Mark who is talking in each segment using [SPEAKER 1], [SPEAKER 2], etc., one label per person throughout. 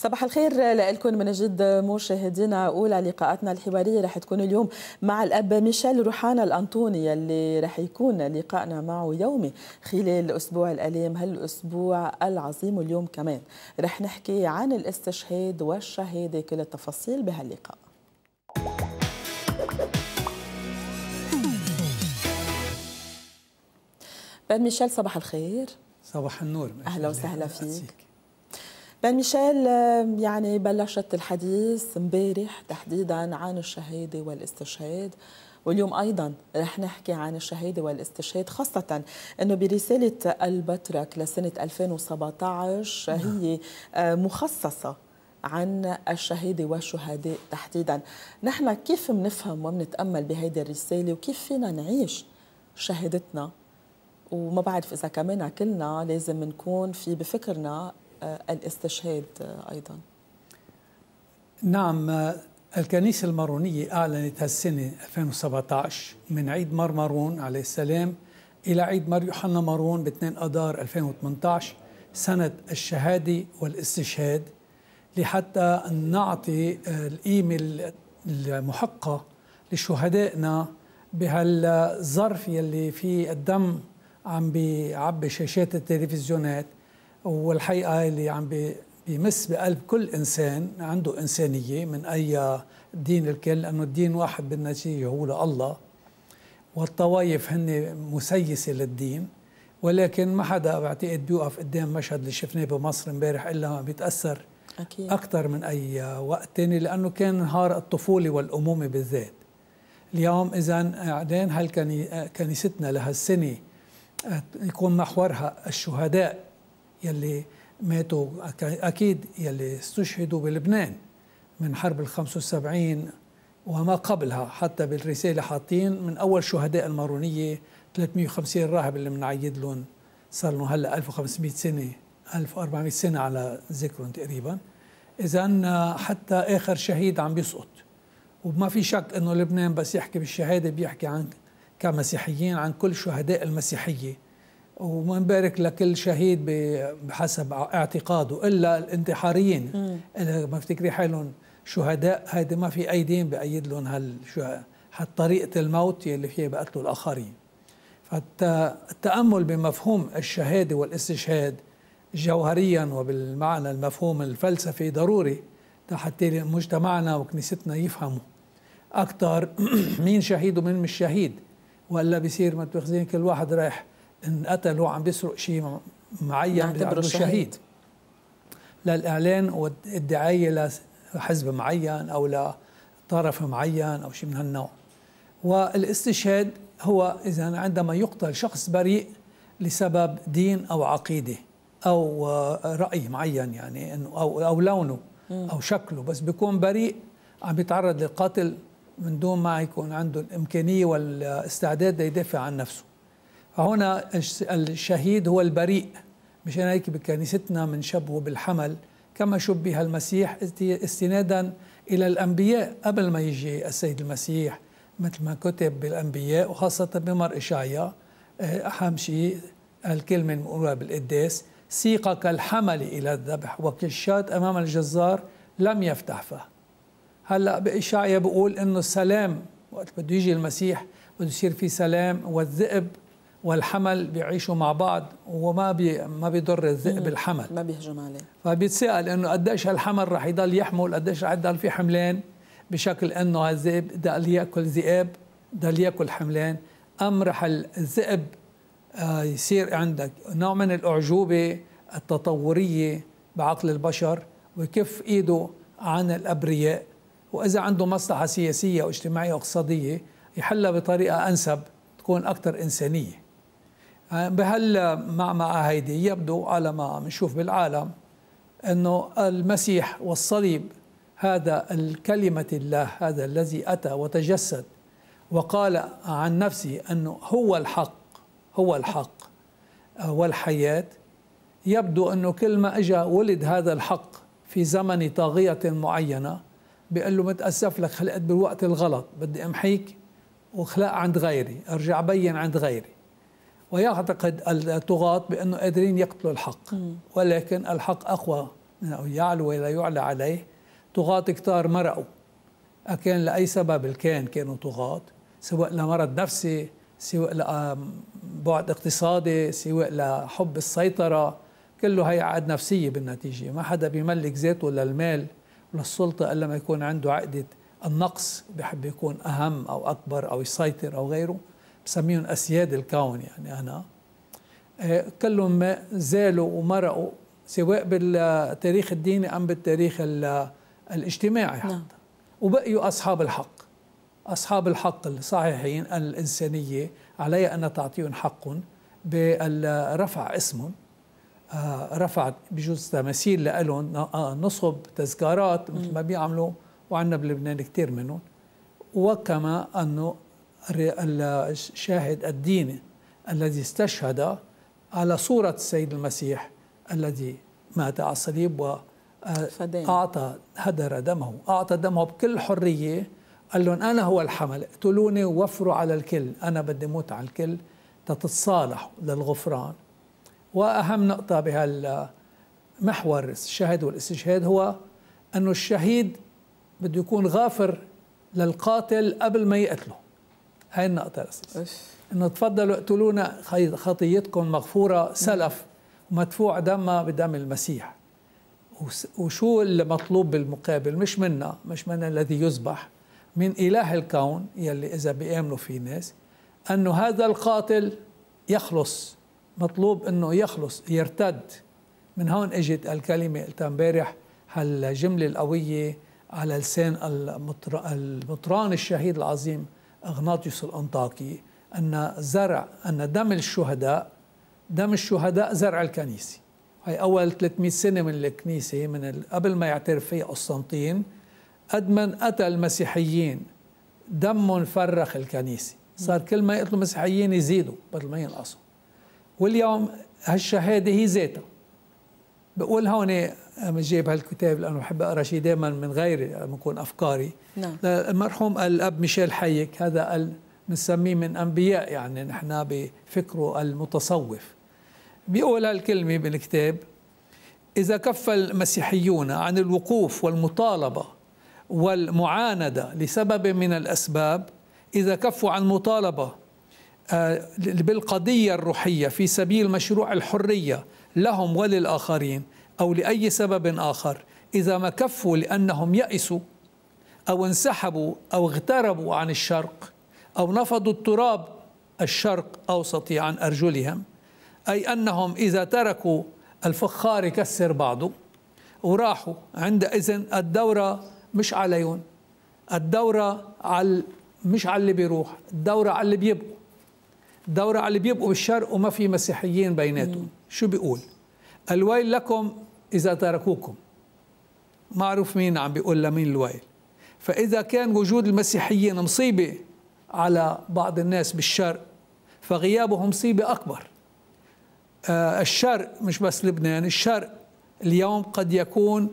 [SPEAKER 1] صباح الخير لكم من جد مشاهدينا اولى لقاءاتنا الحواريه راح تكون اليوم مع الاب ميشيل روحانا الانطوني اللي راح يكون لقائنا معه يومي خلال اسبوع الالام هالاسبوع العظيم واليوم كمان راح نحكي عن الاستشهاد والشهاده كل التفاصيل بهاللقاء باب ميشيل صباح الخير صباح النور اهلا وسهلا فيك بان ميشيل يعني بلشت الحديث امبارح تحديدا عن الشهاده والاستشهاد واليوم ايضا رح نحكي عن الشهاده والاستشهاد خاصه انه برساله البترك لسنه 2017 نعم. هي آه، مخصصه عن الشهيدة والشهداء تحديدا نحن كيف منفهم ومنتأمل بهيدي الرسالة وكيف فينا نعيش شهادتنا وما بعرف إذا كمان كلنا لازم نكون في بفكرنا الاستشهاد أيضا
[SPEAKER 2] نعم الكنيسة المارونية أعلنت هالسنة 2017 من عيد مار مارون عليه السلام إلى عيد مار يوحنا مارون ب 2 أذار 2018 سنة الشهادة والاستشهاد لحتى نعطي آه، القيمة المحقة لشهدائنا بهالظرف يلي فيه الدم عم بيعبي شاشات التلفزيونات والحقيقه اللي عم بيمس بقلب كل انسان عنده انسانيه من اي دين الكل لانه الدين واحد بالنتيجه هو لله والطوايف هن مسيسه للدين ولكن ما حدا بعتقد بيوقف قدام مشهد اللي شفناه بمصر امبارح الا بيتاثر أكيد. اكثر من اي وقت تاني لانه كان نهار الطفوله والامومه بالذات اليوم اذا هل كنيستنا لهالسنه آه، يكون محورها الشهداء يلي ماتوا أكيد يلي استشهدوا بلبنان من حرب ال 75 وما قبلها حتى بالرسالة حاطين من أول شهداء المارونية 350 راهب اللي منعيد لهم صار لهم هلا 1500 سنة 1400 سنة على ذكرهم تقريبا إذا حتى آخر شهيد عم بيسقط وما في شك انه لبنان بس يحكي بالشهاده بيحكي عن كمسيحيين عن كل شهداء المسيحيه ومنبارك لكل شهيد بحسب اعتقاده الا الانتحاريين اللي مفتكرين حالهم شهداء هيدي ما في اي دين بايد لهم هالشهداء هالطريقه الموت يلي فيها بقتلوا الاخرين فالتامل بمفهوم الشهاده والاستشهاد جوهريا وبالمعنى المفهوم الفلسفي ضروري حتى مجتمعنا وكنيستنا يفهموا اكثر مين شهيد ومين مش شهيد والا بصير ما كل واحد رايح انقتل هو عم بيسرق شيء معين بيعتبره شهيد للاعلان والدعايه لحزب معين او لطرف معين او شيء من هالنوع والاستشهاد هو اذا عندما يقتل شخص بريء لسبب دين او عقيده او آه، راي معين يعني انه او او لونه او شكله بس بيكون بريء عم بيتعرض للقتل من دون ما يكون عنده الامكانيه والاستعداد ليدافع عن نفسه هنا الشهيد هو البريء مشان هيك بكنيستنا من شبه بالحمل كما شبه المسيح استنادا الى الانبياء قبل ما يجي السيد المسيح مثل ما كتب بالانبياء وخاصه بمر اشعيا آه، اهم شيء الكلمه المقوله بالقداس سيق كالحمل الى الذبح وكالشاة امام الجزار لم يفتح فه هلا باشعيا بقول انه السلام وقت بده يجي المسيح بده يصير في سلام والذئب والحمل بيعيشوا مع بعض وما بي ما بيضر الذئب الحمل ما بيهجم عليه فبيتسال انه قديش هالحمل رح يضل يحمل قديش رح يضل في حملين بشكل انه هالذئب ضل ياكل ذئاب ضل ياكل حملين ام رح الذئب آه يصير عندك نوع من الاعجوبه التطوريه بعقل البشر ويكف ايده عن الابرياء واذا عنده مصلحه سياسيه واجتماعيه واقتصاديه يحلها بطريقه انسب تكون اكثر انسانيه آه، بهالمعمعة آه، هيدي يبدو على ما عم نشوف بالعالم أنه المسيح والصليب هذا الكلمة الله هذا الذي أتى وتجسد وقال عن نفسه أنه هو الحق هو الحق آه، والحياة يبدو أنه كل ما اجى ولد هذا الحق في زمن طاغية معينة بيقول له متأسف لك خلقت بالوقت الغلط بدي أمحيك وخلق عند غيري أرجع بين عند غيري ويعتقد الطغاة بأنه قادرين يقتلوا الحق ولكن الحق أقوى أن يعلو ولا يعلى عليه طغاة كتار مرقوا أكان لأي سبب كان كانوا طغاة سواء لمرض نفسي سواء لبعد اقتصادي سواء لحب السيطرة كله هي عقد نفسية بالنتيجة ما حدا بيملك ذاته للمال وللسلطة إلا ما يكون عنده عقدة النقص بحب يكون أهم أو أكبر أو يسيطر أو غيره بسميهم أسياد الكون يعني أنا آه، كلهم زالوا ومرقوا سواء بالتاريخ الديني أم بالتاريخ الاجتماعي حتى نعم. وبقيوا أصحاب الحق أصحاب الحق الصحيحين الإنسانية علي أن تعطيهم حقهم برفع اسمهم آه، رفع بجوز تماثيل لهم آه، نصب تذكارات مثل ما بيعملوا وعندنا بلبنان كثير منهم وكما أنه الشاهد الديني الذي استشهد على صورة السيد المسيح الذي مات على الصليب وأعطى هدر دمه أعطى دمه بكل حرية قال لهم أنا هو الحمل اقتلوني ووفروا على الكل أنا بدي موت على الكل تتصالحوا للغفران وأهم نقطة بهالمحور الشهد والاستشهاد هو أنه الشهيد بده يكون غافر للقاتل قبل ما يقتله هاي النقطة الأساسية إنه تفضلوا اقتلونا خطيتكم مغفورة سلف ومدفوع دمها بدم المسيح وشو المطلوب بالمقابل مش منا مش منا الذي يذبح من إله الكون يلي إذا بيآمنوا فيه ناس أنه هذا القاتل يخلص مطلوب أنه يخلص يرتد من هون اجت الكلمة قلتها امبارح هالجملة القوية على لسان المطران الشهيد العظيم أغناطيوس الأنطاكي أن زرع أن دم الشهداء دم الشهداء زرع الكنيسة هي أول 300 سنة من الكنيسة من قبل ما يعترف فيها قسطنطين قد من قتل المسيحيين دم فرخ الكنيسة صار كل ما يقتلوا مسيحيين يزيدوا بدل ما ينقصوا واليوم هالشهادة هي ذاتها بقول هون مش جايب هالكتاب لانه بحب اقرا شيء دائما من غيري لما يكون افكاري نعم المرحوم الاب ميشيل حيك هذا بنسميه من انبياء يعني نحن بفكره المتصوف بيقول هالكلمه بالكتاب اذا كف المسيحيون عن الوقوف والمطالبه والمعانده لسبب من الاسباب اذا كفوا عن مطالبه آه، بالقضيه الروحيه في سبيل مشروع الحريه لهم وللاخرين أو لأي سبب آخر إذا ما كفوا لأنهم يأسوا أو انسحبوا أو اغتربوا عن الشرق أو نفضوا التراب الشرق أوسطي عن أرجلهم أي أنهم إذا تركوا الفخار يكسر بعضه وراحوا عندئذ الدورة مش عليهم الدورة على مش على اللي بيروح الدورة على اللي بيبقوا الدورة على اللي بيبقوا بالشرق وما في مسيحيين بيناتهم شو بيقول الويل لكم إذا تركوكم معروف مين عم بيقول لمين الويل فإذا كان وجود المسيحيين مصيبة على بعض الناس بالشرق فغيابهم مصيبة أكبر آه الشرق مش بس لبنان الشرق اليوم قد يكون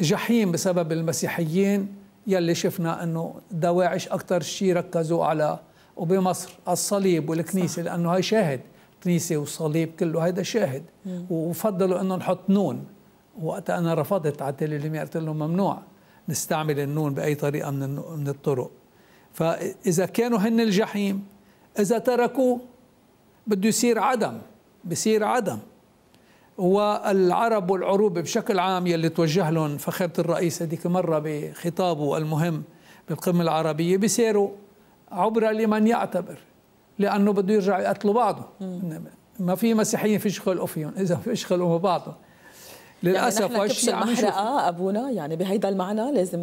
[SPEAKER 2] جحيم بسبب المسيحيين يلي شفنا أنه دواعش أكثر شيء ركزوا على وبمصر الصليب والكنيسة صح. لأنه هاي شاهد كنيسة وصليب كله هيدا شاهد مم. وفضلوا أنه نحط نون وقتها انا رفضت على التليليميا قلت لهم ممنوع نستعمل النون باي طريقه من من الطرق فاذا كانوا هن الجحيم اذا تركوه بده يصير عدم بصير عدم والعرب والعروب بشكل عام يلي توجه لهم فخامة الرئيس هذيك مرة بخطابه المهم بالقمة العربية بيسيروا عبرة لمن يعتبر لأنه بده يرجع يقتلوا بعضه ما في مسيحيين خلقوا فيهم إذا خلقوا بعضهم يعني للاسف يعني هالشيء عم نشوف
[SPEAKER 1] ابونا يعني بهيدا المعنى لازم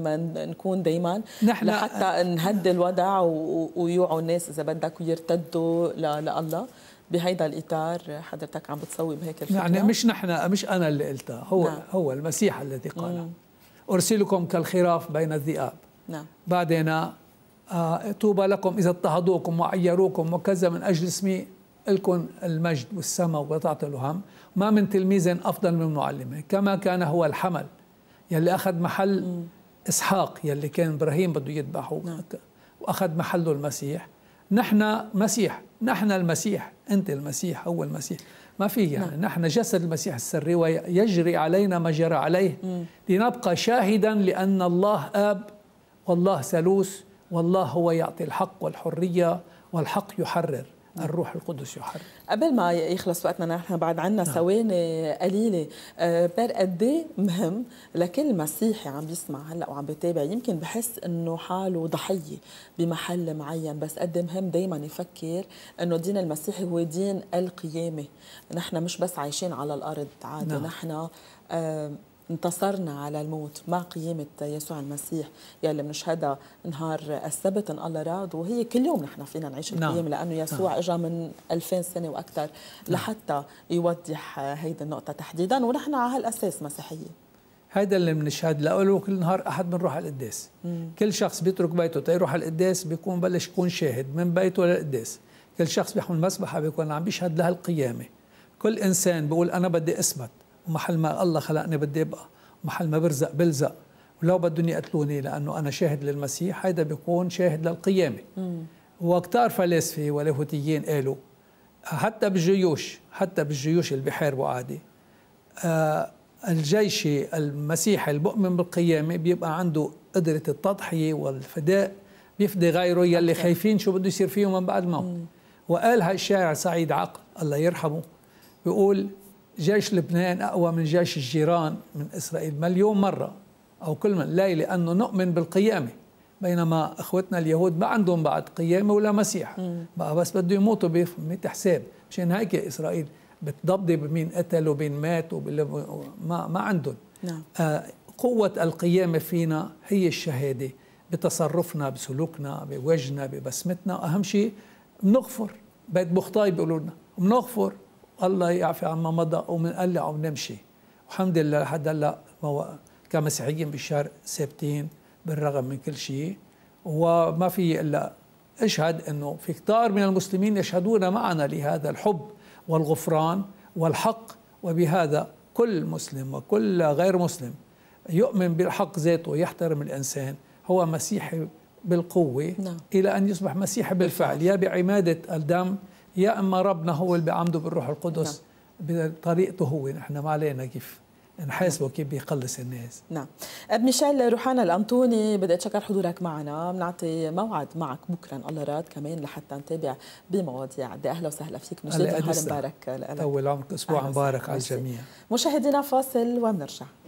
[SPEAKER 1] نكون دائما نحن لحتى آه، نهدي الوضع ويوعوا الناس اذا بدك ويرتدوا لله بهيدا الاطار حضرتك عم بتصوب هيك
[SPEAKER 2] الفكره يعني مش نحن مش انا اللي قلتها هو نعم. هو المسيح الذي قال ارسلكم كالخراف بين الذئاب نعم بعدين آه طوبى لكم اذا اضطهدوكم وعيروكم وكذا من اجل اسمي لكم المجد والسماء وقطعت الوهم ما من تلميذ أفضل من معلمه كما كان هو الحمل يلي أخذ محل م. إسحاق يلي كان إبراهيم بده يذبحه نعم. وأخذ محله المسيح نحن مسيح نحن المسيح أنت المسيح هو المسيح ما في يعني نعم. نحن جسد المسيح السري ويجري علينا ما جرى عليه م. لنبقى شاهدا لأن الله آب والله ثالوث والله هو يعطي الحق والحرية والحق يحرر الروح القدس يحرر
[SPEAKER 1] قبل ما يخلص وقتنا نحن بعد عنا نعم. ثواني قليله آه، بير قد إيه مهم لكل مسيحي عم بيسمع هلا وعم بيتابع يمكن بحس انه حاله ضحيه بمحل معين بس قد إيه مهم دائما يفكر انه دين المسيحي هو دين القيامه نحن مش بس عايشين على الارض عادي نعم. نحن أه انتصرنا على الموت مع قيامة يسوع المسيح يلي بنشهدها نهار السبت إن الله راد وهي كل يوم نحن فينا نعيش نعم. القيامة نعم. لأنه يسوع اجى من 2000 سنة وأكثر نعم. لحتى يوضح
[SPEAKER 2] هيدي النقطة تحديدا ونحن على هالأساس مسيحية هيدا اللي بنشهد له كل نهار احد بنروح على القداس كل شخص بيترك بيته تيروح على القداس بيكون بلش يكون شاهد من بيته للقداس كل شخص بيحمل مسبحه بيكون عم بيشهد لها القيامه كل انسان بيقول انا بدي اثبت ومحل ما الله خلقني بدي ابقى ومحل ما برزق بلزق ولو بدهم يقتلوني لانه انا شاهد للمسيح هيدا بيكون شاهد للقيامه وكتار فلاسفه ولاهوتيين قالوا حتى بالجيوش حتى بالجيوش اللي بيحاربوا عادي آه الجيش المسيحي المؤمن بالقيامه بيبقى عنده قدره التضحيه والفداء بيفدي غيره يلي خايفين شو بده يصير فيهم من بعد الموت وقال هالشاعر سعيد عقل الله يرحمه بيقول جيش لبنان أقوى من جيش الجيران من إسرائيل مليون مرة أو كل من لا لأنه نؤمن بالقيامة بينما اخوتنا اليهود ما عندهم بعد قيامه ولا مسيح بقى بس بده يموتوا ب 100 حساب مشان هيك اسرائيل بتضبضب بمين قتل وبين مات ما ما عندهم نعم. آه قوة القيامة فينا هي الشهادة بتصرفنا بسلوكنا بوجهنا ببسمتنا أهم شيء بنغفر بيت بخطاي بيقولوا لنا بنغفر الله يعفي عما مضى ومنقلع ونمشي والحمد لله لحد هلا كمسيحيين بالشرق ثابتين بالرغم من كل شيء وما في الا اشهد انه في كثار من المسلمين يشهدون معنا لهذا الحب والغفران والحق وبهذا كل مسلم وكل غير مسلم يؤمن بالحق ذاته ويحترم الانسان هو مسيحي بالقوه نعم. الى ان يصبح مسيحي بالفعل يا بعماده الدم يا اما ربنا هو اللي بيعمده بالروح القدس نعم. بطريقته هو نحن ما علينا كيف نحاسبه نعم. كيف بيقلص الناس نعم
[SPEAKER 1] ميشيل روحانا الأنطوني بدي أتشكر حضورك معنا بنعطي موعد معك بكرة الله راد كمان لحتى نتابع بمواضيع بدي أهلا وسهلا فيك من جديد مبارك لك طول
[SPEAKER 2] عمرك أسبوع مبارك على الجميع
[SPEAKER 1] مشاهدينا فاصل وبنرجع